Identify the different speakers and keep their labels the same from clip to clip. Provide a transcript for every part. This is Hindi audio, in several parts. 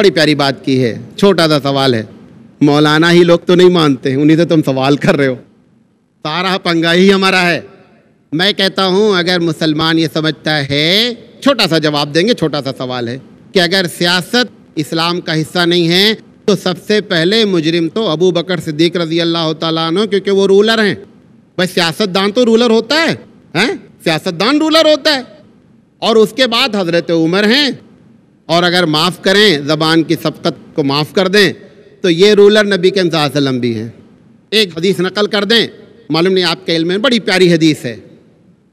Speaker 1: बड़ी प्यारी बात की है छोटा सा सवाल है मौलाना ही लोग तो नहीं मानते उन्हीं से तुम सवाल कर रहे हो सारा पंगा ही हमारा है मैं कहता हूँ अगर मुसलमान ये समझता है छोटा सा जवाब देंगे छोटा सा सवाल है कि अगर सियासत इस्लाम का हिस्सा नहीं है तो सबसे पहले मुजरिम तो अबू बकर सिद्दीक रजी अल्लाह तु क्योंकि वो रूलर हैं भाई सियासतदान तो रूलर होता है हैं सियासतदान रूलर होता है और उसके बाद हजरत उमर हैं और अगर माफ़ करें ज़बान की सबकत को माफ़ कर दें तो ये रूलर नबी के वसल्लम भी हैं एक हदीस नकल कर दें मालूम नहीं आपके इल्म में बड़ी प्यारी हदीस है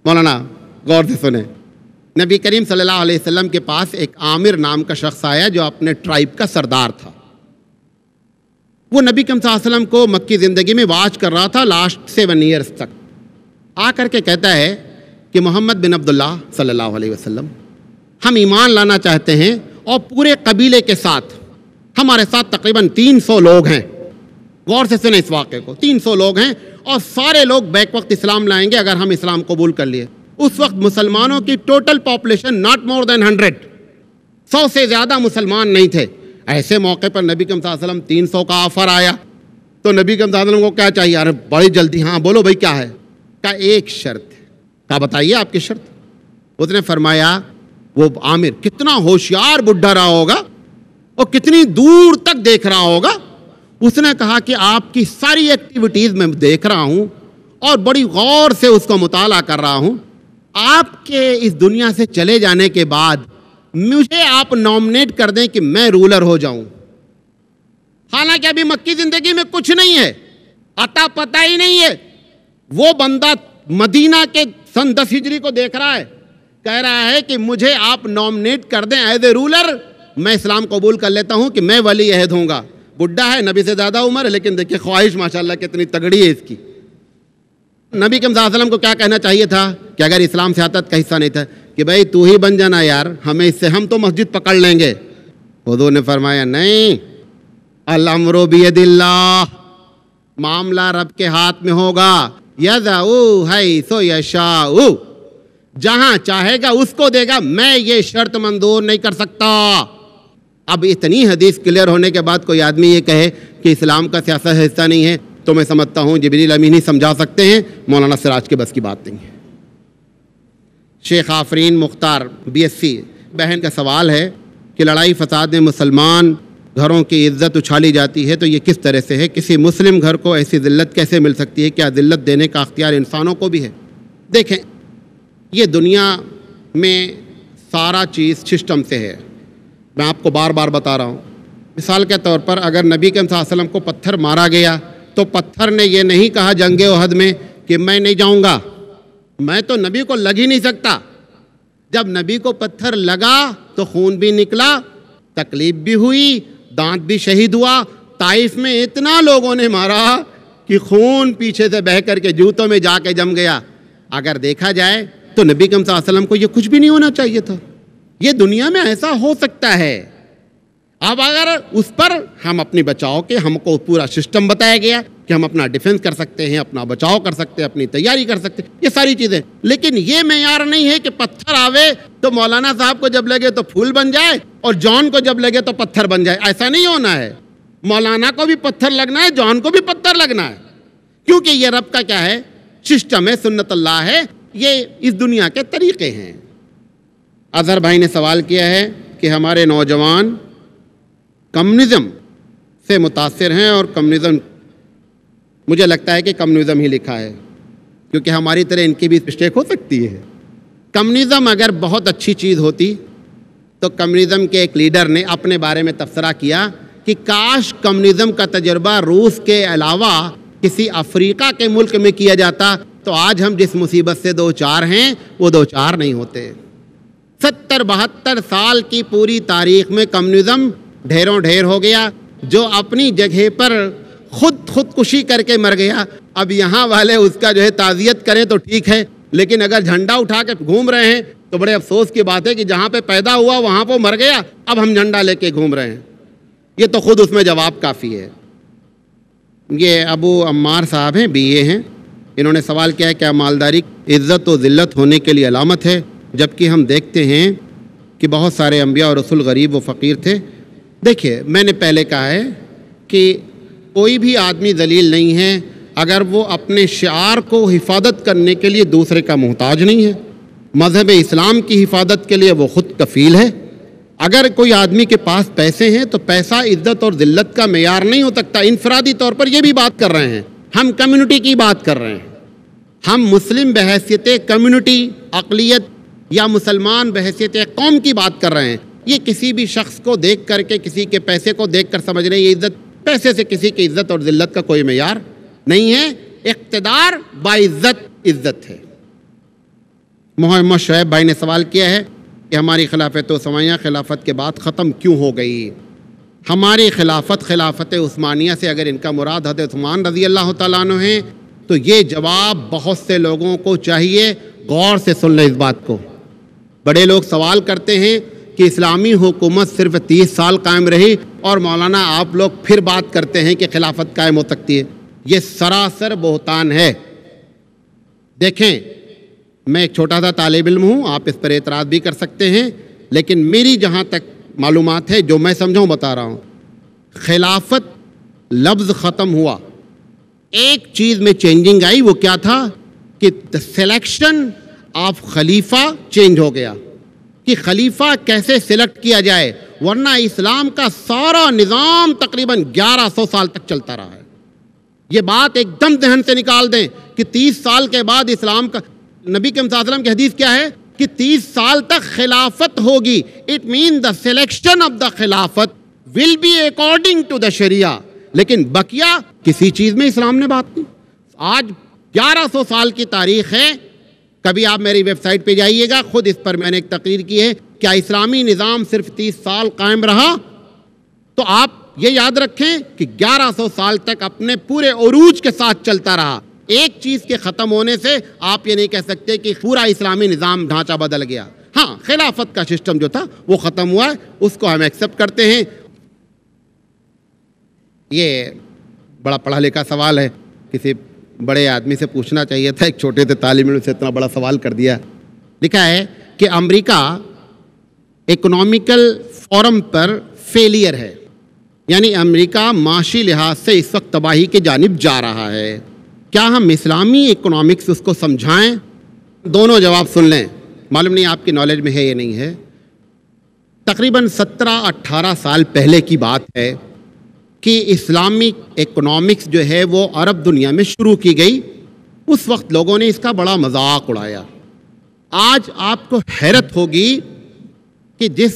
Speaker 1: मौलाना गौर से सुने नबी करीम सल्लल्लाहु अलैहि वसल्लम के पास एक आमिर नाम का शख्स आया जो अपने ट्राइब का सरदार था वो नबी कम को मक्की ज़िंदगी में वाच कर रहा था लास्ट सेवन ईयर्स तक आ करके कहता है कि मोहम्मद बिन अब्दुल्ला सल्लल्लाहु अलैहि वसल्लम हम ईमान लाना चाहते हैं और पूरे कबीले के साथ हमारे साथ तकरीबन 300 लोग हैं गौर से सुने इस वाक़े को 300 लोग हैं और सारे लोग बैक वक्त इस्लाम लाएंगे अगर हम इस्लाम कबूल कर लिए उस वक्त मुसलमानों की total population not more than hundred सौ से ज़्यादा मुसलमान नहीं थे ऐसे मौके पर नबी कम वसल्लम तीन सौ का ऑफ़र आया तो नबी कम को क्या चाहिए अरे बड़ी जल्दी हाँ बोलो भाई क्या है का एक शर्त क्या बताइए आपकी शर्त उसने फरमाया वो आमिर कितना होशियार बुढ़ा रहा होगा और कितनी दूर तक देख रहा होगा उसने कहा कि आपकी सारी एक्टिविटीज़ में देख रहा हूं और बड़ी गौर से उसका मुताला कर रहा हूं आपके इस दुनिया से चले जाने के बाद मुझे आप नॉमिनेट कर दें कि मैं रूलर हो जाऊं हालांकि अभी मक्की ज़िंदगी में कुछ नहीं है अता पता ही नहीं है वो बंदा मदीना के सन दस हिजरी को देख रहा है कह रहा है कि मुझे आप नॉमिनेट कर दें एज ए रूलर मैं इस्लाम कबूल कर लेता हूँ कि मैं वली अहद हूँगा बुढ़ा है नबी से ज़्यादा उम्र है लेकिन देखिए ख्वाहिश माशाल्लाह कितनी तगड़ी है इसकी नबी कम वसल्लम को क्या कहना चाहिए था कि अगर इस्लाम से आता का हिस्सा नहीं था कि भाई तू ही बन जाना यार हमें इससे हम तो मस्जिद पकड़ लेंगे हजू ने फरमाया नहीं अलमरो मामला रब के हाथ में होगा यदा है सो यशाऊ जहां चाहेगा उसको देगा मैं ये शर्त मंजूर नहीं कर सकता अब इतनी हदीस क्लियर होने के बाद कोई आदमी ये कहे कि इस्लाम का सियासत हिस्सा नहीं है तो मैं समझता हूँ जबरी अमीन ही समझा सकते हैं मौलाना सराज के बस की बात नहीं है शेख आफरीन मुख्तार बीएससी बहन का सवाल है कि लड़ाई फसाद में मुसलमान घरों की इज्जत उछाली जाती है तो ये किस तरह से है किसी मुस्लिम घर को ऐसी जिल्लत कैसे मिल सकती है क्या जिल्लत देने का अख्तियार इंसानों को भी है देखें ये दुनिया में सारा चीज़ सिस्टम से है मैं आपको बार बार बता रहा हूँ मिसाल के तौर पर अगर नबी के वसल्लम को पत्थर मारा गया तो पत्थर ने यह नहीं कहा जंग वहद में कि मैं नहीं जाऊँगा मैं तो नबी को लग ही नहीं सकता जब नबी को पत्थर लगा तो खून भी निकला तकलीफ भी हुई दांत भी शहीद हुआ ताइफ में इतना लोगों ने मारा कि खून पीछे से बह कर के जूतों में जाके जम गया अगर देखा जाए तो नबी कम सलम को ये कुछ भी नहीं होना चाहिए था ये दुनिया में ऐसा हो सकता है अब अगर उस पर हम अपने बचाव के हमको पूरा सिस्टम बताया गया कि हम अपना डिफेंस कर सकते हैं अपना बचाव कर सकते हैं अपनी तैयारी कर सकते हैं ये सारी चीज़ें लेकिन ये मैार नहीं है कि पत्थर आवे तो मौलाना साहब को जब लगे तो फूल बन जाए और जॉन को जब लगे तो पत्थर बन जाए ऐसा नहीं होना है मौलाना को भी पत्थर लगना है जॉन को भी पत्थर लगना है क्योंकि ये रब का क्या है सिस्टम है सुन्नत अल्लाह है ये इस दुनिया के तरीक़े हैं अजहर भाई ने सवाल किया है कि हमारे नौजवान कम्युनिज्म से मुतासर हैं और कम्युनिज्म मुझे लगता है कि कम्युनिज़म ही लिखा है क्योंकि हमारी तरह इनकी भी मिस्टेक हो सकती है कम्युनिज्म अगर बहुत अच्छी चीज़ होती तो कम्युनिज्म के एक लीडर ने अपने बारे में तबसरा किया कि काश कम्युनिज़म का तजर्बा रूस के अलावा किसी अफ्रीका के मुल्क में किया जाता तो आज हम जिस मुसीबत से दो चार हैं वो दो चार नहीं होते सत्तर बहत्तर साल की पूरी तारीख में कम्युनिज्म ढेरों ढेर हो गया जो अपनी जगह पर खुद खुदकुशी करके मर गया अब यहाँ वाले उसका जो है ताज़ियत करें तो ठीक है लेकिन अगर झंडा उठा के घूम रहे हैं तो बड़े अफसोस की बात है कि जहाँ पे पैदा हुआ वहाँ पर मर गया अब हम झंडा लेके घूम रहे हैं ये तो खुद उसमें जवाब काफ़ी है ये अबू अम्मार साहब हैं बीए हैं इन्होंने सवाल किया है क्या मालदारी इज़्ज़त व ज़िल्त होने के लिए अलामत है जबकि हम देखते हैं कि बहुत सारे अम्बिया और रसुल गरीब व फ़कीर थे देखिए मैंने पहले कहा है कि कोई भी आदमी दलील नहीं है अगर वो अपने शार को हिफाजत करने के लिए दूसरे का मोहताज नहीं है मज़हब इस्लाम की हिफाजत के लिए वो ख़ुद कफ़ील है अगर कोई आदमी के पास पैसे हैं तो पैसा इज्जत और दिल्लत का मैार नहीं हो सकता इनफरादी तौर पर यह भी बात कर रहे हैं हम कम्युनिटी की बात कर रहे हैं हम मुस्लिम बहसीत कम्युनिटी अकलीत या मुसलमान बहसीत कौम की बात कर रहे हैं ये किसी भी शख्स को देख करके किसी के पैसे को देख कर समझ रहे ये इज्जत पैसे से किसी की इज्जत और ज़िल्लत का कोई मैार नहीं है इकतदार बाइज्जत इज्जत है मोहम्मद शुएब भाई ने सवाल किया है कि हमारी खिलाफत समाया खिलाफत के बाद ख़त्म क्यों हो गई हमारी खिलाफत खिलाफत उस्मानिया से अगर इनका मुराद हद उस्मान रजी अल्लाह तु हैं तो ये जवाब बहुत से लोगों को चाहिए गौर से सुन लें इस बात को बड़े लोग सवाल करते हैं कि इस्लामी हुकूमत सिर्फ तीस साल कायम रही और मौलाना आप लोग फिर बात करते हैं कि खिलाफत कायम हो सकती है ये सरासर बोहतान है देखें मैं एक छोटा सा तालब इम हूँ आप इस पर एतराज़ भी कर सकते हैं लेकिन मेरी जहाँ तक मालूम है जो मैं समझाऊँ बता रहा हूँ खिलाफत लफ्ज़ ख़त्म हुआ एक चीज में चेंजिंग आई वो क्या था कि सिलेक्शन ऑफ खलीफा चेंज हो गया कि खलीफा कैसे सिलेक्ट किया जाए वरना इस्लाम का सारा निज़ाम तकरीबन 1100 साल तक चलता रहा है ये बात एकदम जहन से निकाल दें कि 30 साल के बाद इस्लाम का नबी के मसलम की हदीस क्या है कि 30 साल तक खिलाफत होगी it mean the selection of the khilafat will be according to the sharia लेकिन बकिया किसी चीज़ में इस्लाम ने बात की आज 1100 साल की तारीख है कभी आप मेरी वेबसाइट पे जाइएगा खुद इस पर मैंने एक तकरीर की है क्या इस्लामी निज़ाम सिर्फ 30 साल कायम रहा तो आप ये याद रखें कि 1100 साल तक अपने पूरे अरूज के साथ चलता रहा एक चीज़ के ख़त्म होने से आप ये नहीं कह सकते कि पूरा इस्लामी निज़ाम ढांचा बदल गया हाँ खिलाफत का सिस्टम जो था वो ख़त्म हुआ है उसको हम एक्सेप्ट करते हैं ये बड़ा पढ़ा लिखा सवाल है किसी बड़े आदमी से पूछना चाहिए था एक छोटे से तालीम से इतना बड़ा सवाल कर दिया लिखा है कि अमेरिका इकोनॉमिकल फोरम पर फेलियर है यानी अमेरिका माशी लिहाज से इस वक्त तबाही के जानब जा रहा है क्या हम इस्लामी इकोनॉमिक्स उसको समझाएं दोनों जवाब सुन लें मालूम नहीं आपकी नॉलेज में है या नहीं है तकरीबन 17-18 साल पहले की बात है कि इस्लामिक इकोनॉमिक्स जो है वो अरब दुनिया में शुरू की गई उस वक्त लोगों ने इसका बड़ा मजाक उड़ाया आज आपको हैरत होगी कि जिस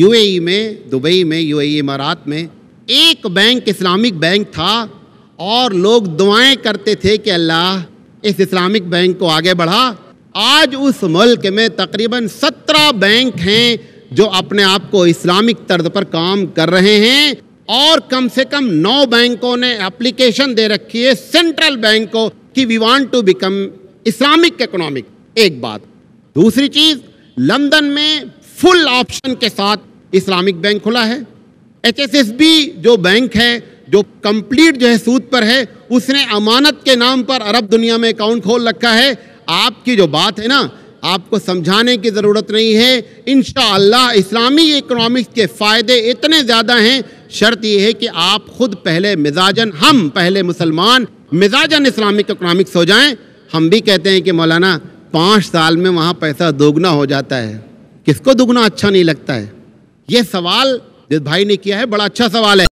Speaker 1: यूएई में दुबई में यूएई इमारात में एक बैंक इस्लामिक बैंक था और लोग दुआएं करते थे कि अल्लाह इस इस्लामिक बैंक को आगे बढ़ा आज उस मुल्क में तकरीबन सत्रह बैंक हैं जो अपने आप को इस्लामिक तर्ज पर काम कर रहे हैं और कम से कम नौ बैंकों ने एप्लीकेशन दे रखी है सेंट्रल बैंक को कि we want to become Islamic economic एक बात दूसरी चीज लंदन में फुल ऑप्शन के साथ इस्लामिक बैंक खुला है एच जो बैंक है जो कंप्लीट जो है सूद पर है उसने अमानत के नाम पर अरब दुनिया में अकाउंट खोल रखा है आपकी जो बात है ना आपको समझाने की ज़रूरत नहीं है इन इस्लामी इकोनॉमिक्स के फ़ायदे इतने ज़्यादा हैं शर्त यह है कि आप खुद पहले मिजाजन हम पहले मुसलमान मिजाजन इस्लामिक इकोनॉमिक्स हो जाएं हम भी कहते हैं कि मौलाना पाँच साल में वहाँ पैसा दोगुना हो जाता है किसको दोगुना अच्छा नहीं लगता है ये सवाल जिस भाई ने किया है बड़ा अच्छा सवाल है